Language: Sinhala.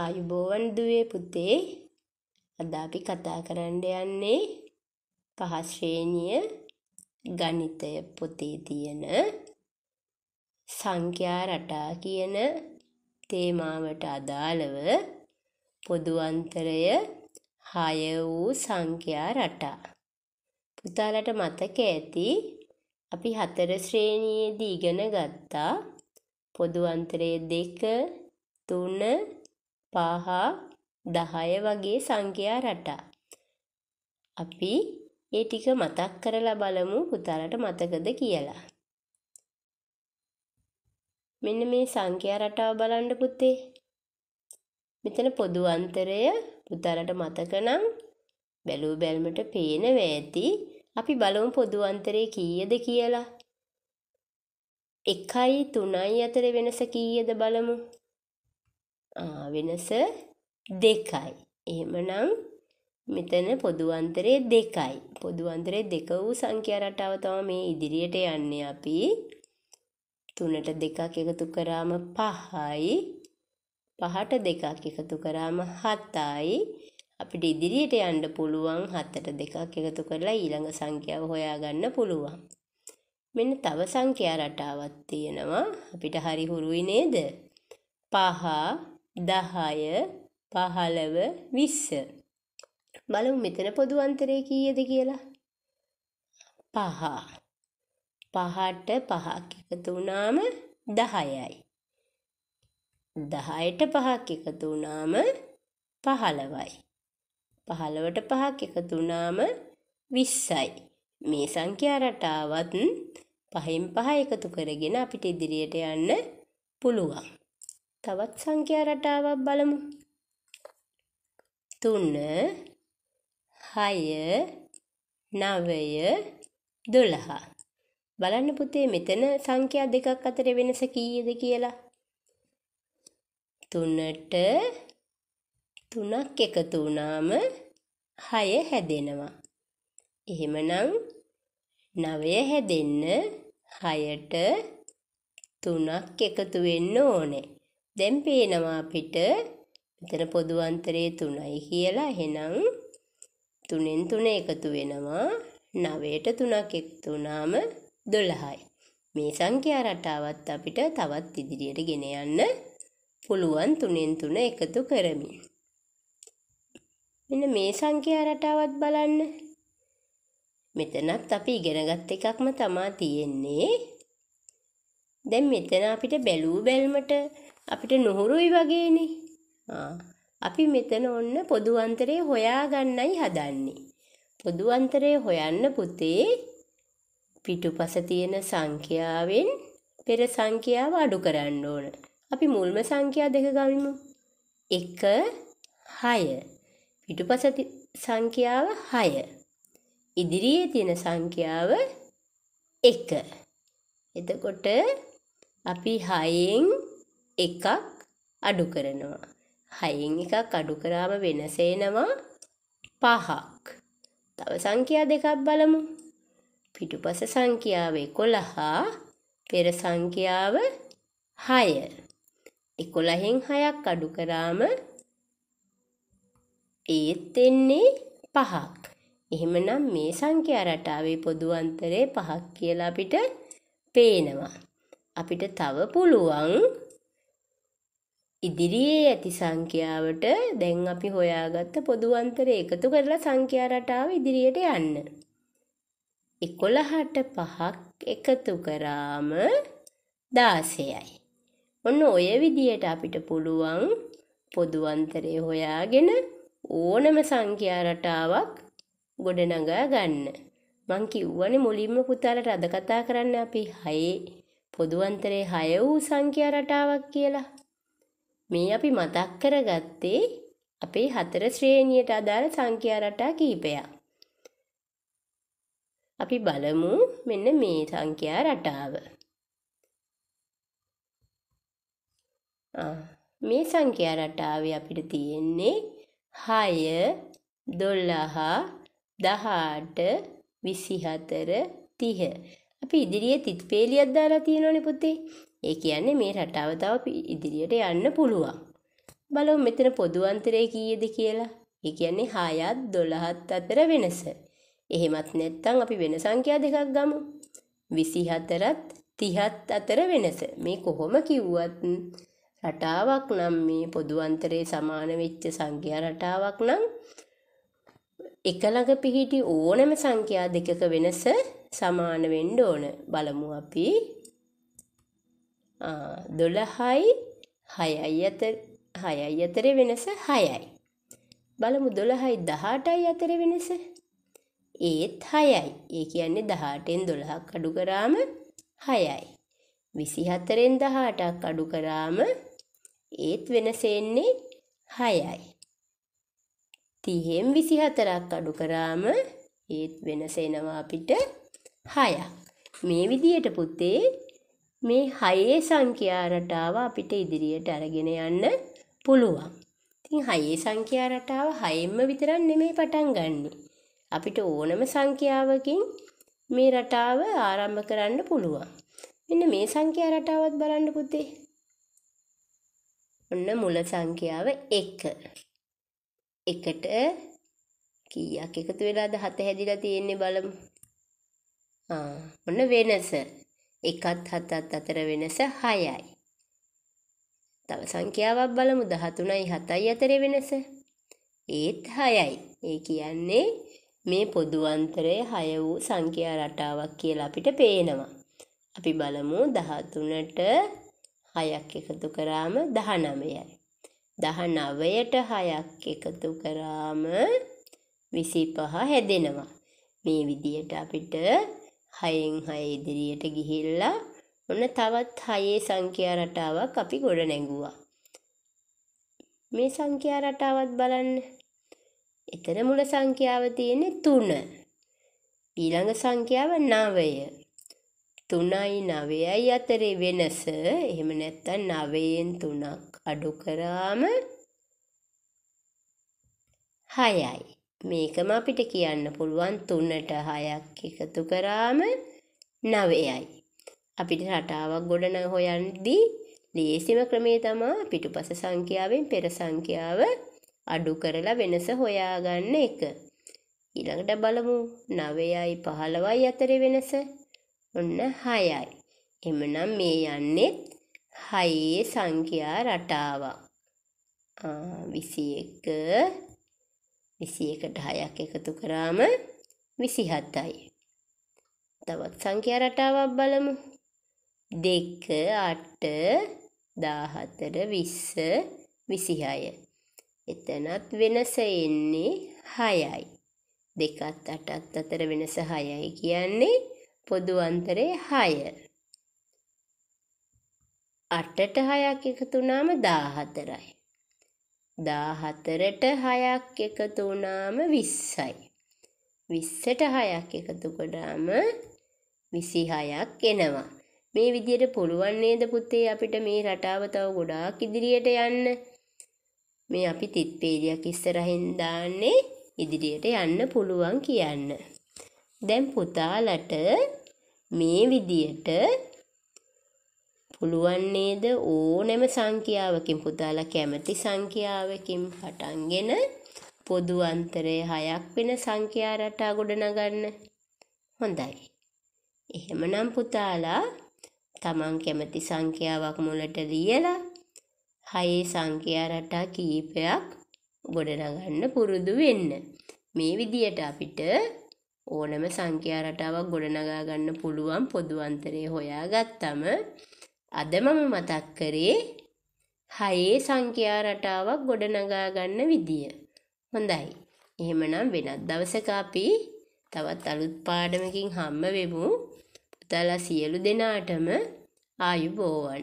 ආයුබෝවන් දුවේ පුතේ අද අපි කතා කරන්න යන්නේ පහ ශ්‍රේණිය ගණිතය පොතේ තියෙන සංඛ්‍යා රටා කියන තේමාවට අදාළව පොදු අන්තරය 6 වූ සංඛ්‍යා රටා පුතාලට මතක ඇති අපි හතර ශ්‍රේණියේදී ඉගෙන ගත්තා පොදු අන්තරය 2 3 පහ දහය වගේ සංඛ්‍යා රටා. අපි ඒ ටික මතක් කරලා බලමු පුතාලට මතකද කියලා. මෙන්න මේ සංඛ්‍යා රටාව බලන්න පුතේ. මෙතන පොදු අන්තරය පුතාලට මතක නම් බැලූ බැල්මට පේනවා ඇති. අපි බලමු පොදු අන්තරය කීයද කියලා. 1යි 3යි අතර වෙනස කීයද බලමු. වෙනස දෙකයි. එහෙමනම් මෙතන පොදු අන්තරේ දෙකයි. පොදු අන්තරේ දෙක වූ සංඛ්‍යා රටාව තමයි මේ ඉදිරියට යන්නේ අපි. 3ට 2ක් එකතු කරාම 5යි. 5ට 2ක් එකතු කරාම 7යි. අපිට ඉදිරියට යන්න පුළුවන් 7ට 2ක් එකතු කරලා ඊළඟ සංඛ්‍යාව හොයාගන්න පුළුවන්. මෙන්න තව සංඛ්‍යා රටාවක් තියෙනවා. අපිට හරි හුරුයි නේද? 5 දහය පහළව විස්ස. බලමු මෙතන පොදු අන්තරය කීයද කියලා. පහ. පහට පහක් එකතු වුණාම දහයයි. දහයට පහක් එකතු වුණාම පහළවයි. පහළවට පහක් එකතු වුණාම විස්සයි. මේ සංඛ්‍යා රටාවත් පහෙන් පහ එකතු කරගෙන අපිට ඉදිරියට යන්න පුළුවන්. තවත් සංඛ්‍යා රටාවක් බලමු. 3 6 9 12 බලන්න පුතේ මෙතන සංඛ්‍යා දෙකක් අතර වෙනස කීයද කියලා. 3ට 3ක් එකතු වුණාම 6 හැදෙනවා. එහෙමනම් 9 හැදෙන්න 6ට 3ක් එකතු වෙන්න ඕනේ. දැන් පේනවා අපිට මෙතන පොදු අන්තරය 3යි කියලා. එහෙනම් 3ෙන් 3 එකතු වෙනවා. 9ට 3ක් එකතු වුණාම 12යි. මේ සංඛ්‍යා රටාවත් අපිට තවත් ඉදිරියට ගෙන යන්න පුළුවන් 3ෙන් 3 එකතු කරමින්. මෙන්න මේ සංඛ්‍යා රටාවත් බලන්න. මෙතනත් අපි ඉගෙනගත් එකක්ම තමා තියෙන්නේ. දැන් මෙතන අපිට බැලූ බැල්මට අපිට නොහුරුයි වගේනේ. අපි මෙතන ඔන්න පොදු අන්තරේ හොයාගන්නයි හදන්නේ. පොදු අන්තරේ හොයන්න පුතේ පිටුපස තියෙන සංඛ්‍යාවෙන් පෙර සංඛ්‍යාව අඩු කරන්න ඕන. අපි මුල්ම සංඛ්‍යා දෙක ගනිමු. 1 6 පිටුපස සංඛ්‍යාව 6 ඉදිරියේ තියෙන සංඛ්‍යාව 1 එතකොට අපි 6න් එකක් අඩු කරනවා. හයින් එකක් අඩු කරාම වෙනස එනවා පහක්. තව සංඛ්‍යා දෙකක් බලමු. පිටුපස සංඛ්‍යාව 11 පෙර සංඛ්‍යාව 6. 11න් 6ක් අඩු කරාම ඒත් එන්නේ පහක්. එහෙමනම් මේ සංඛ්‍යා රටාවේ පොදු අන්තරය පහක් කියලා අපිට පේනවා. අපිට තව පුළුවන් ඉදිරියේ ඇති සංඛ්‍යාවට දැන් අපි හොයාගත්ත පොදු අන්තරය එකතු කරලා සංඛ්‍යා රටාව ඉදිරියට යන්න. 11ට 5ක් එකතු කරාම 16යි. ඔන්න ඔය විදියට අපිට පුළුවන් පොදු අන්තරය හොයාගෙන ඕනම සංඛ්‍යා රටාවක් ගොඩනගා ගන්න. මං කිව්වනේ මුලින්ම පුතාලට අද කතා කරන්න අපි 6 පොදු අන්තරේ 6 වූ සංඛ්‍යා රටාවක් කියලා. මේ අපි මතක් කරගත්තේ අපේ හතර ශ්‍රේණියට අදාළ සංඛ්‍යා රටා කිහිපයක්. අපි බලමු මෙන්න මේ සංඛ්‍යා රටාව. මේ සංඛ්‍යා රටාවේ අපිට තියෙන්නේ 6 12 18 24 30. අපි ඉදිරියේ තිත් පේලියක් දාලා තියෙනවනේ පුතේ. ඒ කියන්නේ මේ රටාව තව ඉදිරියට යන්න පුළුවන්. බලමු මෙතන පොදු අන්තරය කීයද කියලා. ඒ කියන්නේ 6ත් 12ත් අතර වෙනස. එහෙමත් නැත්නම් අපි වෙන සංඛ්‍යා දෙකක් ගමු. 24ත් 30ත් අතර වෙනස. මේ කොහොම කිව්වත් රටාවක් නම් මේ පොදු අන්තරේ සමාන වෙච්ච සංඛ්‍යා රටාවක් නම් එක ළඟ පිහිටි ඕනම සංඛ්‍යා දෙකක වෙනස සමාන වෙන්න ඕන. බලමු අපි දොළහයි හයයි අත හයයි අතරේ වෙනස හයයි. බලමු දොළහයි දහටයි අතර වෙනස. ඒත් හයයි ඒ කියන්නේ දහටෙන් දොළහක් අඩු කරාම හයයි. විසිහතරෙන් දහටක් අඩු කරාම ඒත් වෙනසෙන්නේ හයයි. තිහෙම් විසිහතරක් අඩු කරාම ඒත් වෙනසෙනවා අපිට හයක්. මේ විදියට පුතේ මේ හයේ සංඛ්‍යා රටාව අපිට ඉදිරියට අරගෙන යන්න පුළුවන්. ඉතින් හයේ සංඛ්‍යා රටාව හයෙන්ම විතරක් නෙමෙයි පටන් ගන්නෙ. අපිට ඕනම සංඛ්‍යාවකින් මේ රටාව ආරම්භ කරන්න පුළුවන්. මෙන්න මේ සංඛ්‍යා රටාවත් බලන්න පුතේ. ඔන්න මුල සංඛ්‍යාව 1. එකට කීයක් එකතු වෙලාද 7 හැදිලා තියෙන්නේ බලමු. ආ ඔන්න වෙනස එකත් හතත් අතර වෙනස හයයි. තව සංඛ්‍යාවක් බලමු දහතුනයි හතයි අතරේ වෙනස. ඒත් හයයි. ඒ කියන්නේ මේ පොදු අන්තරය හය වූ සංඛ්‍යා රටාවක් කියලා අපිට පේනවා. අපි බලමු 13ට 6ක් එකතු කරාම 19යි. 19ට 6ක් එකතු කරාම 25 හැදෙනවා. මේ විදියට අපිට හයෙන් හය ඉදිරියට ගිහිල්ලා ඔන්න තවත් හයේ සංඛ්‍යා රටාවක් අපි ගොඩ නැගුවා. මේ සංඛ්‍යා රටාවත් බලන්න. එතන මුල සංඛ්‍යාව තියෙන්නේ 3. ඊළඟ සංඛ්‍යාව 9. 3යි 9යි අතරේ වෙනස එහෙම නැත්නම් 9ෙන් 3ක් අඩු කරාම 6යි. මේකම අපිට කියන්න පුළුවන් 3ට 6ක් එකතු කරාම 9යි. අපිට රටාවක් ගොඩන හොයන්දී ලේසිම ක්‍රමේ තමයි පිටුපස සංඛ්‍යාවෙන් පෙර සංඛ්‍යාව අඩු කරලා වෙනස හොයාගන්න එක. ඊළඟට බලමු 9යි 15යි අතරේ වෙනස. ඔන්න 6යි. එමනම් මේ යන්නේ 6 සංඛ්‍යා රටාවක්. 21 විසි එකට හයක් එකතු කරාම විසිහත්තයි. තවත් සංඛ්‍යා රටාවක් බලමු. දෙක අට දාහතර විස්ස විසිහය. එතනත් වෙනස එන්නේ හයයි. දෙකත් අටත් අතර වෙනස හයයි කියන්නේ පොදු අන්තරේ හය. අටට හයක් එකතුනාම දාහතරයි. දාහතරට හයක් එකතු වුණාම විස්සයි. විස්සට හයක් එකතු කොඩාම විසිහයක් එනවා. මේ විදියට පුළුවන් නේද පුතේ අපිට මේ රටාව තව ගොඩාක් ඉදිරියට යන්න. මේ අපි තිත් පේලියක් ඉස්සරහින් දාන්නේ ඉදිරියට යන්න පුළුවන් කියන්න. දැන් පුතාලට මේ විදියට පුළුවන් නේද ඕනෑම සංඛ්‍යාවකින් පුතාලා කැමති සංඛ්‍යාවකින් පටන්ගෙන පොදු අන්තරය හයක් වෙන සංඛ්‍යා රටා ගොඩනගන්න. හොඳයි. එහෙමනම් පුතාලා තමන් කැමති සංඛ්‍යාවක් මුලට ලියලා හයේ සංඛ්‍යා රටා කීපයක් ගොඩනගන්න පුරුදු වෙන්න. මේ විදියට අපිට ඕනම සංඛ්‍යා රටාවක් ගොඩනගා ගන්න පුළුවන් පොදු අන්තරය හොයාගත්තම අද මම මතක් කරේ හයේ සංඛ්‍යා රටාවක් ගොඩනගා ගන්න විදිය. හොඳයි. එහෙමනම් වෙනත් දවසක අපි තවත් අලුත් පාඩමකින් හම්බ වෙමු. පුතාලා සියලු දෙනාටම ආයුබෝවන්.